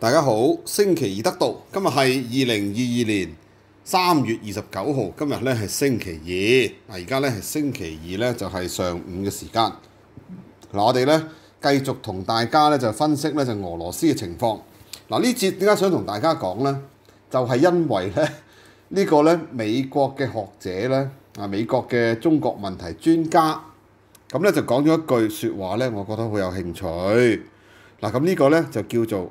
大家好，星期二得到，今日係二零二二年三月二十九號，今日咧係星期二。嗱，而家咧係星期二咧，就係上午嘅時間。嗱，我哋咧繼續同大家咧就分析咧就俄羅斯嘅情況。嗱，呢節點解想同大家講咧？就係因為咧 呢個咧美國嘅學者咧啊，美國嘅中國問題專家咁咧就講咗一句説話咧，我覺得好有興趣。嗱，咁呢個咧就叫做。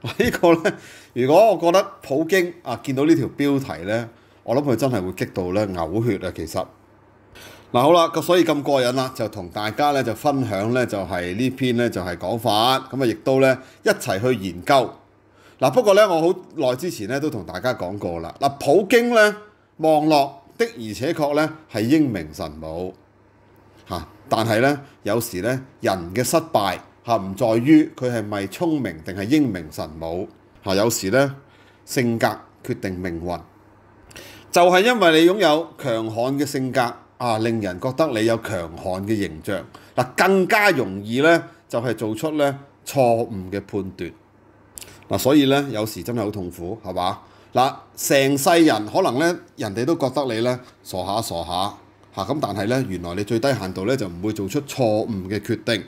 呢個呢，如果我覺得普京啊見到呢條標題呢，我諗佢真係會激到呢嘔血啊！其實嗱好啦，咁所以咁過癮啦，就同大家呢就分享呢，就係呢篇呢就係講法，咁啊亦都呢一齊去研究嗱。不過呢，我好耐之前呢都同大家講過啦。嗱，普京呢望落的而且確呢係英明神武但係呢，有時呢人嘅失敗。嚇唔在於佢係咪聰明定係英明神武嚇，有時咧性格決定命運，就係因為你擁有強悍嘅性格啊，令人覺得你有強悍嘅形象嗱，更加容易咧就係做出咧錯誤嘅判斷嗱，所以咧有時真係好痛苦係嘛嗱，成世人可能咧人哋都覺得你咧傻下傻下嚇，咁但係咧原來你最低限度咧就唔會做出錯誤嘅決定。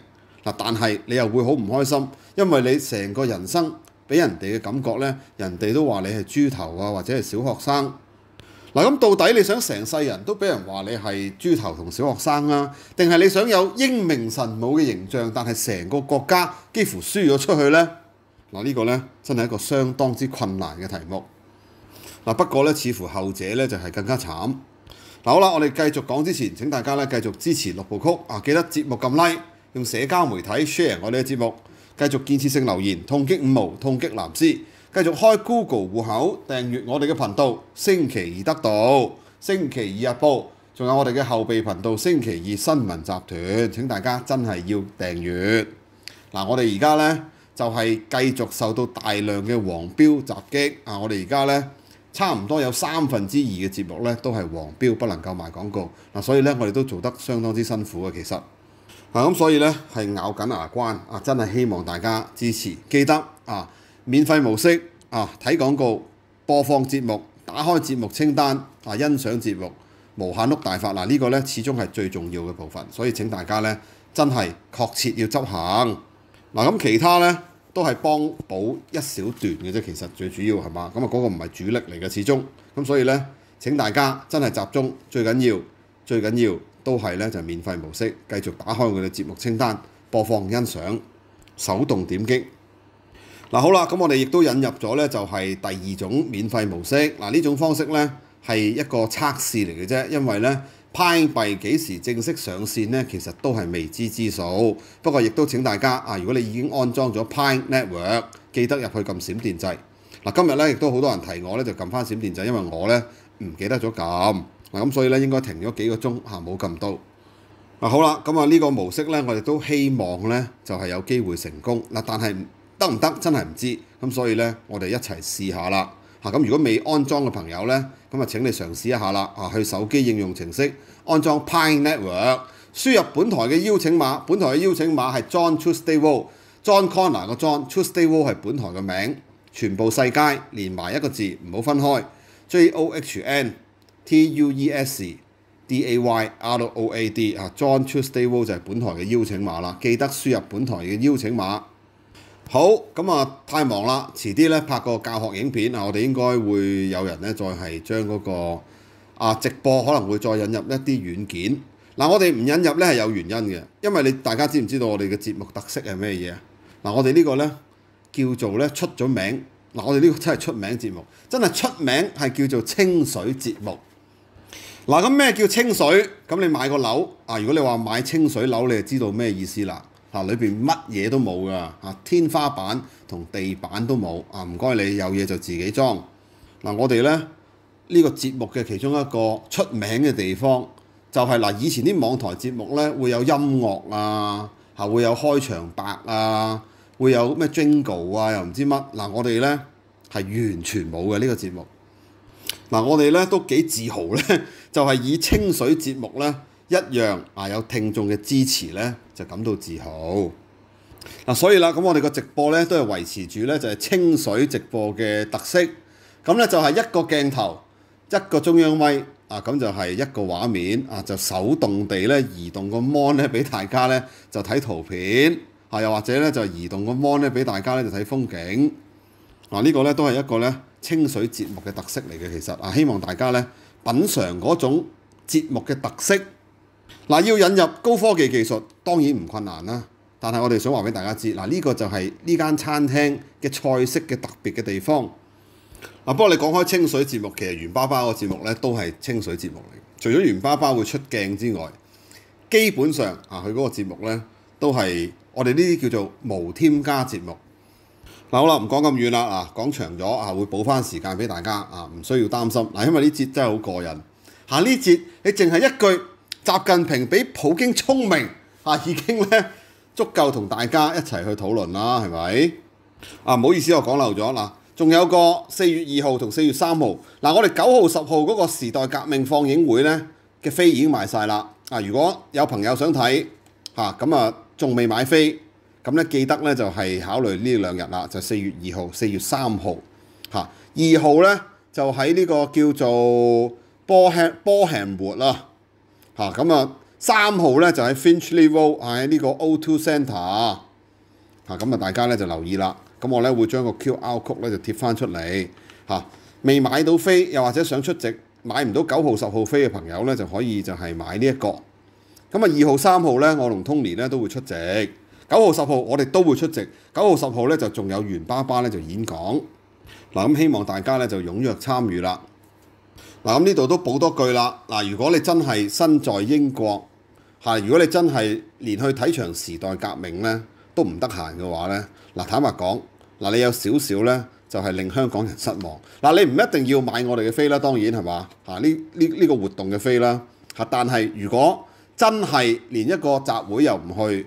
嗱，但係你又會好唔開心，因為你成個人生俾人哋嘅感覺咧，人哋都話你係豬頭啊，或者係小學生。嗱，咁到底你想成世人都俾人話你係豬頭同小學生啊？定係你想有英明神武嘅形象，但係成個國家幾乎輸咗出去呢？嗱，呢個呢，真係一個相當之困難嘅題目。嗱，不過呢，似乎後者呢就係更加慘。嗱，好啦，我哋繼續講之前，請大家呢繼續支持六部曲啊，記得節目撳 Like。用社交媒體 share 我哋嘅節目，繼續建設性留言，痛擊五毛，痛擊藍絲，繼續開 Google 户口訂閱我哋嘅頻道，星期二得到，星期二日報，仲有我哋嘅後備頻道星期二新聞集團。請大家真係要訂閱嗱，我哋而家咧就係繼續受到大量嘅黃標襲擊啊！我哋而家咧差唔多有三分之二嘅節目咧都係黃標不能夠賣廣告嗱，所以咧我哋都做得相當之辛苦嘅其實。啊，咁所以咧係咬緊牙關啊！真係希望大家支持，記得啊免費模式啊睇廣告、播放節目、打開節目清單啊欣賞節目無限碌大法嗱呢個咧始終係最重要嘅部分，所以請大家咧真係確切要執行嗱咁其他咧都係幫補一小段嘅啫，其實最主要係嘛咁啊嗰個唔係主力嚟嘅，始終咁所以咧請大家真係集中最緊要最緊要。都係咧就免費模式，繼續打開我嘅節目清單播放欣賞，手動點擊。嗱好啦，咁我哋亦都引入咗咧就係第二種免費模式。嗱呢種方式咧係一個測試嚟嘅啫，因為咧 Pi 幣幾時正式上線咧其實都係未知之數。不過亦都請大家啊，如果你已經安裝咗 Pi Network，記得入去撳閃電掣。嗱今日咧亦都好多人提我咧就撳翻閃電掣，因為我咧唔記得咗撳。嗱咁所以咧應該停咗幾個鐘嚇冇咁到。嗱好啦咁啊呢個模式咧我哋都希望咧就係有機會成功嗱但係得唔得真係唔知咁所以咧我哋一齊試下啦嚇咁如果未安裝嘅朋友咧咁啊請你嘗試一下啦啊去手機應用程式安裝 Pi Network n e 輸入本台嘅邀請碼本台嘅邀請碼係 John Tuesday Wall John Connor 嘅 John Tuesday Wall 係本台嘅名全部世界連埋一個字唔好分開 J O H N T U E S D A Y R O A D 啊，John t r u e Stay w l e 就係本台嘅邀請碼啦。記得輸入本台嘅邀請碼。好咁啊，太忙啦，遲啲咧拍個教學影片啊，我哋應該會有人咧再係將嗰個啊直播可能會再引入一啲軟件。嗱，我哋唔引入咧係有原因嘅，因為你大家知唔知道我哋嘅節目特色係咩嘢嗱，我哋呢個咧叫做咧出咗名。嗱，我哋呢個真係出名節目，真係出名係叫做清水節目。嗱咁咩叫清水？咁你買個樓啊！如果你話買清水樓，你就知道咩意思啦。嗱，裏邊乜嘢都冇噶，啊天花板同地板都冇。啊，唔該你有嘢就自己裝。嗱，我哋咧呢個節目嘅其中一個出名嘅地方，就係嗱以前啲網台節目咧會有音樂啊，嚇會有開場白啊，會有咩 jingle 啊又唔知乜。嗱我哋咧係完全冇嘅呢個節目。嗱我哋咧都幾自豪咧。就係以清水節目咧一樣啊，有聽眾嘅支持咧，就感到自豪。嗱，所以啦，咁我哋個直播咧都係維持住咧就係清水直播嘅特色。咁咧就係一個鏡頭，一個中央咪。啊，咁就係一個畫面啊，就手動地咧移動個 mon 咧俾大家咧就睇圖片啊，又或者咧就移動個 mon 咧俾大家咧就睇風景。嗱，呢個咧都係一個咧清水節目嘅特色嚟嘅，其實啊，希望大家咧。品嚐嗰種節目嘅特色，嗱要引入高科技技術當然唔困難啦。但係我哋想話俾大家知，嗱呢個就係呢間餐廳嘅菜式嘅特別嘅地方。嗱不過你講開清水節目，其實袁巴巴個節目咧都係清水節目嚟。除咗袁巴巴會出鏡之外，基本上啊佢嗰個節目咧都係我哋呢啲叫做無添加節目。嗱好啦，唔講咁遠啦，啊講長咗啊，會補翻時間俾大家啊，唔需要擔心。嗱，因為呢節真係好過癮，行呢節你淨係一句習近平比普京聰明啊，已經咧足夠同大家一齊去討論啦，係咪？啊唔好意思，我講漏咗嗱，仲有個四月二號同四月三號，嗱我哋九號十號嗰個時代革命放映會咧嘅飛已經賣晒啦。啊，如果有朋友想睇嚇，咁啊仲未買飛。咁咧記得咧就係考慮呢兩日啦，就四月二號、四月三號嚇。二號咧就喺呢個叫做波輕波克活啦嚇。咁啊三號咧就喺 Finchley Road 喺呢個 O2 Centre 嚇。咁啊大家咧就留意啦。咁我咧會將個 QR 曲咧就貼翻出嚟嚇。未買到飛又或者想出席買唔到九號十號飛嘅朋友咧就可以就係買呢一個。咁啊二號三號咧我同 Tony 咧都會出席。九號十號，我哋都會出席。九號十號咧，就仲有袁爸爸咧就演講嗱。咁希望大家咧就踴躍參與啦嗱。咁呢度都補多句啦嗱。如果你真係身在英國如果你真係連去睇場時代革命咧都唔得閒嘅話咧嗱，坦白講嗱，你有少少咧就係令香港人失望嗱。你唔一定要買我哋嘅飛啦，當然係嘛嚇呢呢呢個活動嘅飛啦但係如果真係連一個集會又唔去。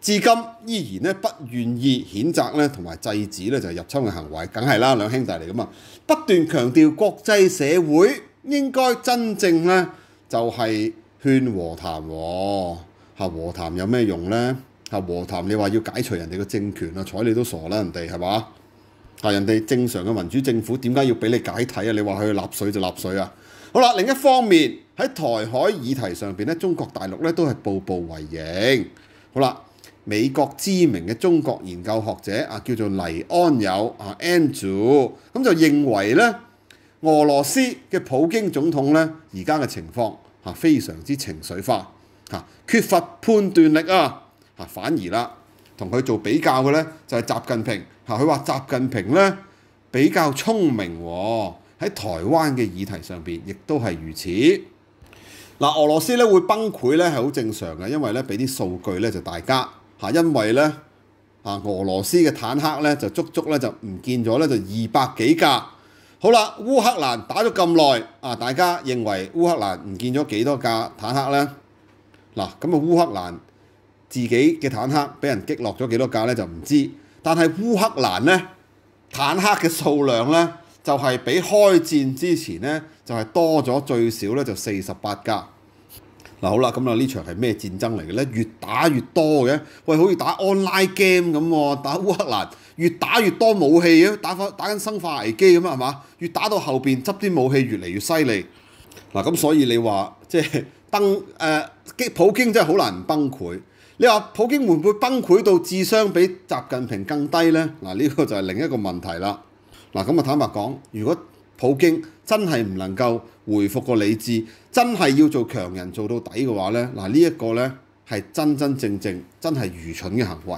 至今依然咧，不願意譴責咧，同埋制止咧就係入侵嘅行為，梗係啦，兩兄弟嚟噶嘛。不斷強調國際社會應該真正咧就係勸和談喎，嚇和談有咩用呢？嚇和談你話要解除人哋嘅政權啊，睬你都傻啦，人哋係嘛嚇人哋正常嘅民主政府點解要俾你解體啊？你話去納税就納税啊。好啦，另一方面喺台海議題上邊咧，中國大陸咧都係步步為營。好啦。美國知名嘅中國研究學者啊，叫做黎安友啊 Andrew，咁就認為咧，俄羅斯嘅普京總統咧而家嘅情況嚇非常之情緒化嚇，缺乏判斷力啊嚇，反而啦同佢做比較嘅咧就係習近平嚇，佢話習近平咧比較聰明喎，喺台灣嘅議題上邊亦都係如此。嗱，俄羅斯咧會崩潰咧係好正常嘅，因為咧俾啲數據咧就大家。嚇，因為咧，啊俄羅斯嘅坦克咧就足足咧就唔見咗咧就二百幾架。好啦，烏克蘭打咗咁耐，啊大家認為烏克蘭唔見咗幾多架坦克咧？嗱，咁啊烏克蘭自己嘅坦克俾人擊落咗幾多架咧就唔知。但係烏克蘭咧坦克嘅數量咧就係比開戰之前咧就係多咗最少咧就四十八架。嗱好啦，咁啊呢場係咩戰爭嚟嘅咧？越打越多嘅，喂，好似打 online game 咁喎，打烏克蘭越打越多武器嘅，打翻打緊生化危機咁啊係嘛？越打到後邊執啲武器越嚟越犀利。嗱咁所以你話即係登誒普京真係好難崩潰。你話普京會唔會崩潰到智商比習近平更低咧？嗱呢個就係另一個問題啦。嗱咁啊坦白講，如果普京真係唔能夠回復個理智，真係要做強人做到底嘅話咧，嗱呢一個咧係真真正正真係愚蠢嘅行為。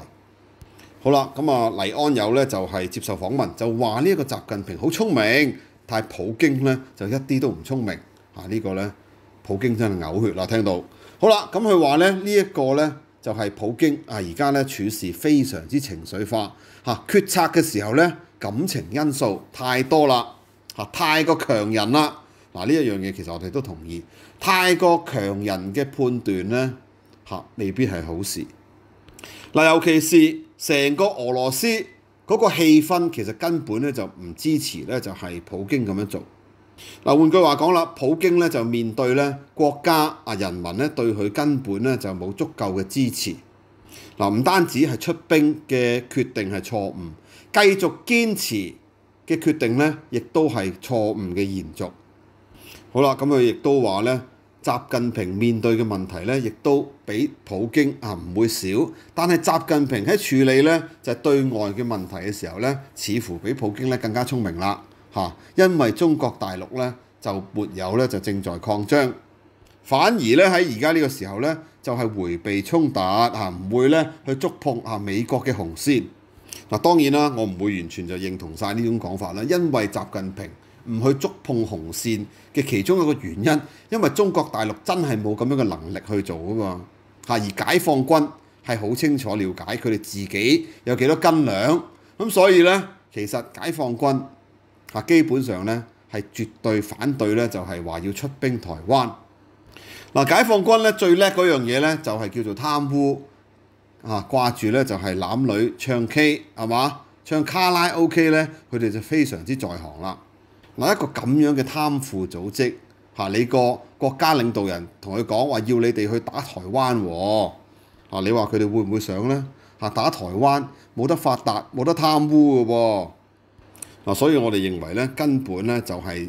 好啦，咁啊黎安友咧就係接受訪問就話呢一個習近平好聰明，但係普京咧就一啲都唔聰明啊！呢個咧普京真係嘔血啦，聽到好啦，咁佢話咧呢一個咧就係普京啊，而家咧處事非常之情緒化嚇，決策嘅時候咧感情因素太多啦。嚇，太過強人啦！嗱，呢一樣嘢其實我哋都同意，太過強人嘅判斷咧，嚇未必係好事。嗱，尤其是成個俄羅斯嗰個氣氛，其實根本咧就唔支持咧，就係普京咁樣做。嗱，換句話講啦，普京咧就面對咧國家啊人民咧對佢根本咧就冇足夠嘅支持。嗱，唔單止係出兵嘅決定係錯誤，繼續堅持。嘅決定咧，亦都係錯誤嘅延續。好啦，咁佢亦都話咧，習近平面對嘅問題咧，亦都比普京啊唔會少。但係習近平喺處理咧就係對外嘅問題嘅時候咧，似乎比普京咧更加聰明啦嚇，因為中國大陸咧就沒有咧就正在擴張，反而咧喺而家呢個時候咧就係迴避衝突啊，唔會咧去觸碰啊美國嘅紅線。嗱當然啦，我唔會完全就認同曬呢種講法啦，因為習近平唔去觸碰紅線嘅其中一個原因，因為中國大陸真係冇咁樣嘅能力去做噶嘛，而解放軍係好清楚了解佢哋自己有幾多斤兩，咁所以呢，其實解放軍基本上呢係絕對反對呢，就係話要出兵台灣。嗱，解放軍呢最叻嗰樣嘢呢，就係叫做貪污。啊，掛住咧就係攬女唱 K，係嘛？唱卡拉 OK 咧，佢哋就非常之在行啦。嗱，一個咁樣嘅貪腐組織，嚇你個國家領導人同佢講話要你哋去打台灣喎，啊，你話佢哋會唔會想咧？嚇，打台灣冇得發達，冇得貪污嘅喎。嗱，所以我哋認為咧，根本咧就係。